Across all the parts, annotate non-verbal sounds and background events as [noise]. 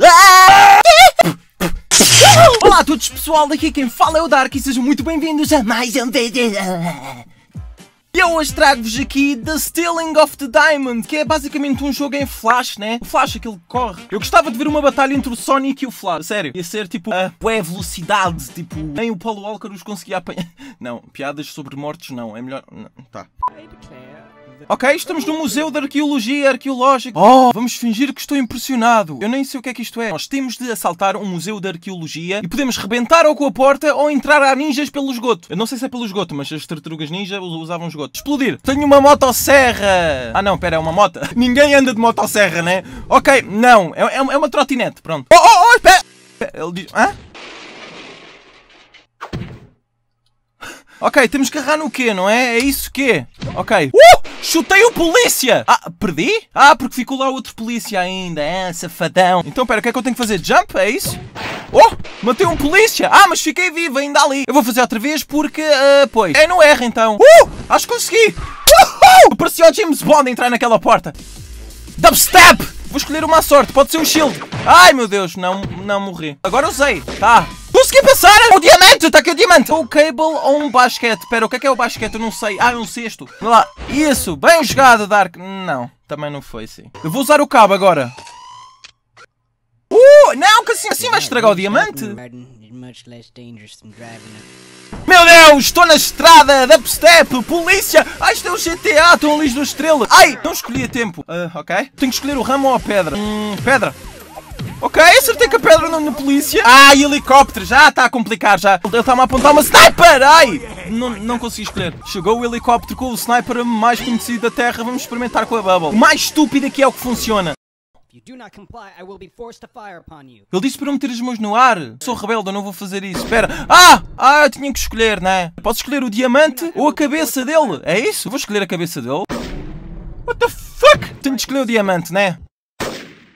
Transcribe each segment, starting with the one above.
Ah! Olá a todos pessoal, daqui quem fala é o Dark e sejam muito bem-vindos a mais um vídeo E hoje trago-vos aqui The Stealing of the Diamond Que é basicamente um jogo em Flash, né? O Flash, aquele que corre Eu gostava de ver uma batalha entre o Sonic e o Flash, sério Ia ser tipo a ué, velocidade, tipo Nem o Paulo Walker os conseguia apanhar [laughs] Não, piadas sobre mortos não, é melhor... Não, tá Ok, estamos no Museu de Arqueologia Arqueológica. Oh, vamos fingir que estou impressionado. Eu nem sei o que é que isto é. Nós temos de assaltar um museu de arqueologia e podemos rebentar ou com a porta ou entrar a ninjas pelo esgoto. Eu não sei se é pelo esgoto, mas as tartarugas ninja usavam esgoto. Explodir. Tenho uma motosserra. Ah não, pera, é uma moto. [laughs] Ninguém anda de motosserra, né? Ok, não. É, é, é uma trotinete, pronto. Oh, oh, oh, pera. Ele diz... Hã? Ok, temos que agarrar no quê, não é? É isso que é. Ok. Uh! Chutei o polícia! Ah, perdi? Ah, porque ficou lá outro polícia ainda. Ah, safadão. Então, pera, o que é que eu tenho que fazer? Jump? É isso? Oh! Matei um polícia! Ah, mas fiquei vivo ainda ali. Eu vou fazer outra vez porque, uh, pois. É, não erra então. Uh! Acho que consegui! Uhul! Apareceu o James Bond entrar naquela porta. Dubstep! Vou escolher uma sorte. Pode ser um shield. Ai, meu Deus. Não, não morri. Agora usei Tá consegui passar! O diamante! Está aqui o diamante! O cable ou um basquete? Pera, o que é que é o basquete? Eu não sei. Ah, é um cesto. lá. Isso! Bem jogado, Dark. Não, também não foi, sim. Eu vou usar o cabo agora. Uh! Não, que assim, assim vai estragar o diamante! Meu Deus, estou na estrada da Upstep, polícia! Ai, isto é o GTA, estão ali duas estrelas! Ai, não escolhi a tempo. Uh, ok. Tenho que escolher o ramo ou a pedra? Hum, pedra. Ok, acertei com a pedra na, na polícia. Ah, helicóptero. Já está a complicar, já. Ele está-me a apontar uma sniper. Ai! Não, não consegui escolher. Chegou o helicóptero com o sniper mais conhecido da Terra. Vamos experimentar com a Bubble. O mais estúpido aqui é o que funciona. Ele disse para meter as mãos no ar. Sou rebelde, eu não vou fazer isso. Espera. Ah! Ah, eu tinha que escolher, né? Posso escolher o diamante ou a cabeça dele? É isso? Eu vou escolher a cabeça dele. What the fuck? Tenho de escolher o diamante, né?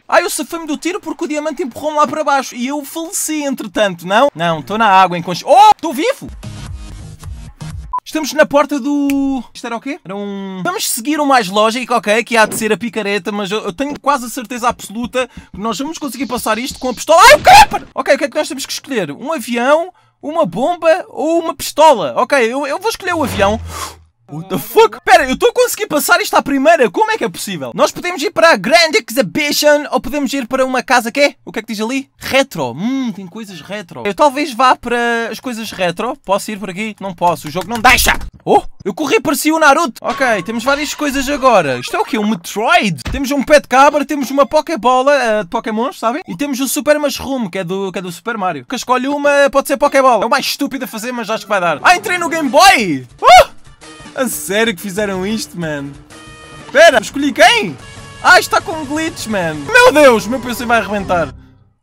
Ah, eu safei-me do tiro porque o diamante empurrou-me lá para baixo e eu faleci entretanto, não? Não, estou na água em inconsciente. Oh, estou vivo! Estamos na porta do... Isto era o quê? Era um... Vamos seguir o mais lógico, ok? Que há de ser a picareta, mas eu, eu tenho quase a certeza absoluta que nós vamos conseguir passar isto com a pistola... Ai, o creeper! Ok, o que é que nós temos que escolher? Um avião, uma bomba ou uma pistola? Ok, eu, eu vou escolher o avião. What the fuck? Pera, eu estou a conseguir passar isto à primeira, como é que é possível? Nós podemos ir para a Grand Exhibition ou podemos ir para uma casa que é? O que é que diz ali? Retro. Hum, tem coisas retro. Eu talvez vá para as coisas retro. Posso ir por aqui? Não posso, o jogo não deixa. Oh, eu corri para si o Naruto. Ok, temos várias coisas agora. Isto é o quê? Um Metroid? Temos um pé de cabra, temos uma Pokébola uh, de Pokémons, sabem? E temos o Super Mushroom, que é do, que é do Super Mario. Que escolhe uma, pode ser Pokébola. É o mais estúpido a fazer, mas acho que vai dar. Ah, entrei no Game Boy! Ah! A sério que fizeram isto, man? Pera, escolhi quem? Ah, está com glitch, man. Meu Deus, meu PC vai arrebentar.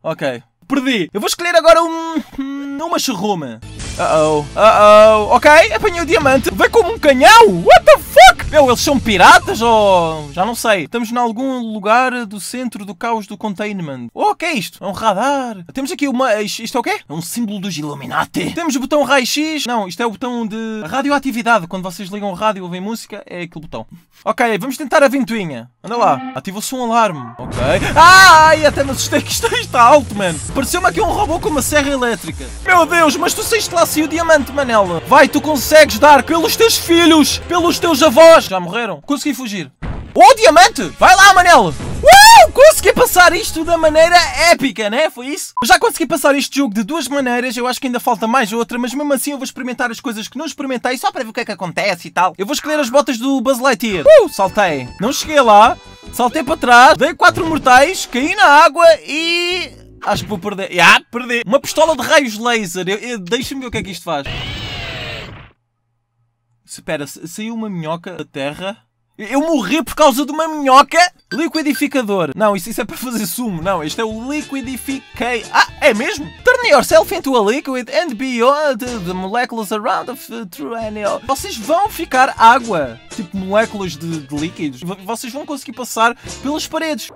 Ok, perdi. Eu vou escolher agora um... Hum, uma churruma. Uh-oh, uh-oh, ok, apanhei o diamante. Vem como um canhão, what the fuck? Meu, eles são piratas ou... já não sei. Estamos em algum lugar do centro do caos do containment. Oh, que é isto? É um radar. Temos aqui uma... isto é o quê? É um símbolo dos Illuminati. Temos o botão raio-x. Não, isto é o botão de radioatividade. Quando vocês ligam o rádio e ouvem música, é aquele botão. Ok, vamos tentar a ventoinha. Anda lá. Ativou-se um alarme. Ok. Ai, até me assustei que isto está alto, mano. Pareceu-me aqui um robô com uma serra elétrica. Meu Deus, mas tu saíste lá e o diamante, Manela Vai, tu consegues dar pelos teus filhos, pelos teus avós. Já morreram. Consegui fugir. Oh, diamante! Vai lá, Manela Consegui passar isto da maneira épica, né? Foi isso? Já consegui passar este jogo de duas maneiras, eu acho que ainda falta mais outra, mas mesmo assim eu vou experimentar as coisas que não experimentei, só para ver o que é que acontece e tal. Eu vou escolher as botas do Buzz Lightyear. Uh! Saltei. Não cheguei lá, saltei para trás, dei quatro mortais, caí na água e... Acho que vou perder. Ah, perdi. Uma pistola de raios laser. Deixa-me ver o que é que isto faz. Espera, saiu uma minhoca da terra? Eu morri por causa de uma minhoca? Liquidificador. Não, isso, isso é para fazer sumo. Não, este é o liquidifiquei. Ah, é mesmo? Turn yourself into a liquid and beyond the molecules around of the any... Vocês vão ficar água. Tipo, moléculas de, de líquidos. Vocês vão conseguir passar pelas paredes.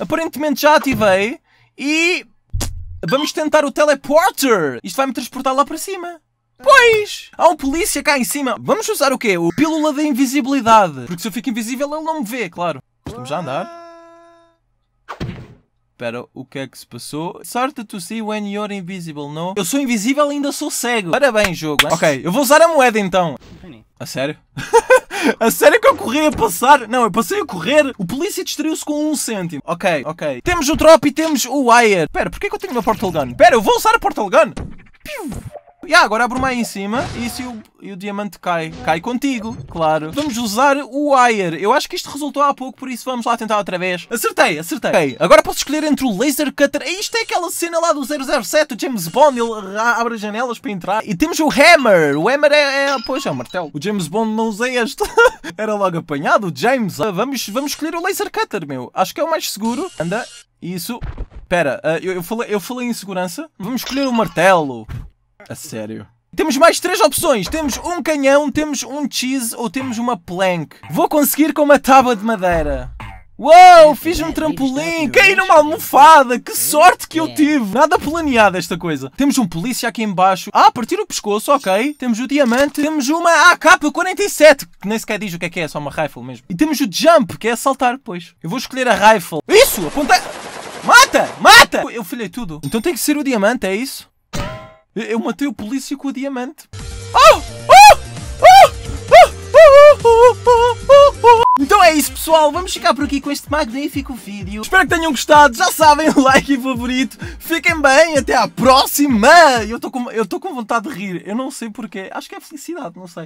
Aparentemente já ativei. E. Vamos tentar o teleporter! Isto vai me transportar lá para cima. Pois! Há um polícia cá em cima. Vamos usar o quê? O pílula da invisibilidade. Porque se eu fico invisível, ele não me vê, claro. Estamos a andar. Espera, o que é que se passou? hard to see when you're invisible, não? Eu sou invisível e ainda sou cego. Parabéns, jogo. Ok, eu vou usar a moeda então. A sério? [laughs] A sério que eu corri a passar? Não, eu passei a correr. O polícia distraiu-se com um cêntimo. Ok, ok. Temos o drop e temos o wire. Pera, porquê que eu tenho uma portal gun? Pera, eu vou usar a portal gun. Piu. E ah, agora abro uma em cima e se o, e o diamante cai, cai contigo, claro. Vamos usar o Wire. Eu acho que isto resultou há pouco, por isso vamos lá tentar outra vez. Acertei, acertei. Ok, agora posso escolher entre o Laser Cutter. Isto é aquela cena lá do 007, o James Bond, ele abre janelas para entrar. E temos o Hammer. O Hammer é, é pois, é o martelo. O James Bond não usei este. [laughs] Era logo apanhado, o James. Ah, vamos, vamos escolher o Laser Cutter, meu. Acho que é o mais seguro. Anda, isso... Pera, ah, eu, eu, falei, eu falei em segurança. Vamos escolher o martelo. A sério? Temos mais três opções. Temos um canhão, temos um cheese ou temos uma plank. Vou conseguir com uma tábua de madeira. Uou, fiz um trampolim, caí numa almofada, que sorte que eu é. tive. Nada planeado esta coisa. Temos um polícia aqui embaixo. Ah, partir o pescoço, ok. Temos o diamante, temos uma AK-47, que nem sequer diz o que é que é, é, só uma rifle mesmo. E temos o jump, que é saltar, pois. Eu vou escolher a rifle. Isso, apontar... Mata, mata! Eu filhei tudo. Então tem que ser o diamante, é isso? Eu matei o polícia com o diamante. Então é isso pessoal, vamos ficar por aqui com este magnífico vídeo. Espero que tenham gostado, já sabem, [laughs] o like e favorito. Fiquem bem, até à próxima! Eu estou com, eu com vontade de rir, eu não sei porquê, acho que é felicidade, não sei.